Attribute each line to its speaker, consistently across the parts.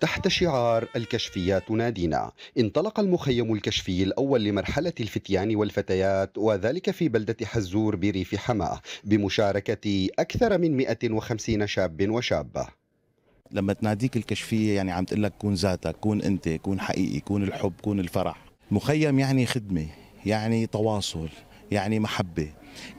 Speaker 1: تحت شعار الكشفيات نادينا انطلق المخيم الكشفي الأول لمرحلة الفتيان والفتيات وذلك في بلدة حزور بريف حماة بمشاركة أكثر من 150 شاب وشابة لما تناديك الكشفية يعني عم تقول لك كون ذاتك كون أنت كون حقيقي كون الحب كون الفرح
Speaker 2: مخيم يعني خدمة يعني تواصل يعني محبه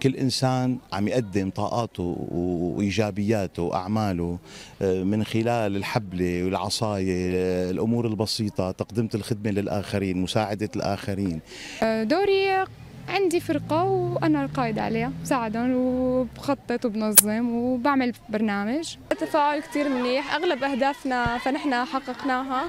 Speaker 2: كل انسان عم يقدم طاقاته وايجابياته واعماله آه، من خلال الحبله والعصايه آه، الامور البسيطه تقدمه الخدمه للاخرين مساعده الاخرين
Speaker 3: آه، دوري عندي فرقة وأنا القائد عليها بساعدهم وبخطط وبنظم وبعمل برنامج تفاعل كتير منيح أغلب أهدافنا فنحن حققناها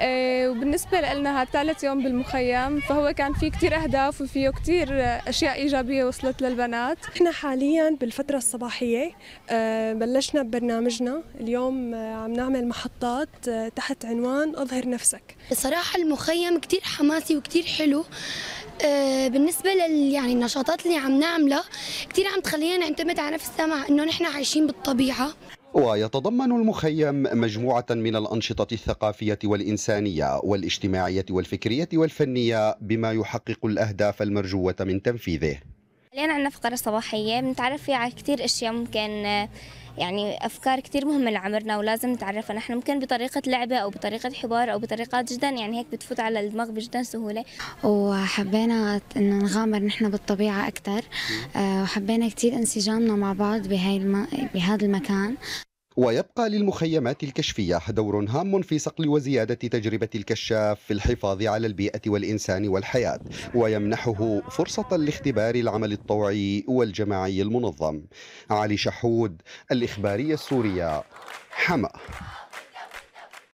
Speaker 3: آه، وبالنسبة لنا هذا ثالث يوم بالمخيم فهو كان فيه كتير أهداف وفيه كتير أشياء إيجابية وصلت للبنات إحنا حاليا بالفترة الصباحية آه، بلشنا ببرنامجنا اليوم آه، عم نعمل محطات تحت عنوان أظهر نفسك صراحة المخيم كتير
Speaker 4: حماسي وكتير حلو بالنسبة لل يعني النشاطات اللي عم نعملها كتير عم تخلينا نعتمد على نفسنا مع إنه نحن عايشين بالطبيعة
Speaker 1: ويتضمن المخيم مجموعة من الأنشطة الثقافية والإنسانية والاجتماعية والفكرية والفنية بما يحقق الأهداف المرجوة من تنفيذه.
Speaker 5: حاليا عندنا فقرة صباحية بنتعرف فيها على كثير أشياء ممكن آه، يعني افكار كثير مهمه لعمرنا ولازم نتعرف نحن ممكن بطريقه لعبه او بطريقه حوار او بطريقات جدا يعني هيك بتفوت على الدماغ بجدا سهوله
Speaker 4: وحبينا انه نغامر نحن بالطبيعه اكثر آه، وحبينا كثير انسجامنا مع بعض بهي الم... بهذا المكان
Speaker 1: ويبقى للمخيمات الكشفية دور هام في صقل وزيادة تجربة الكشاف في الحفاظ على البيئة والإنسان والحياة ويمنحه فرصة لاختبار العمل الطوعي والجماعي المنظم علي شحود الإخبارية السورية حمأ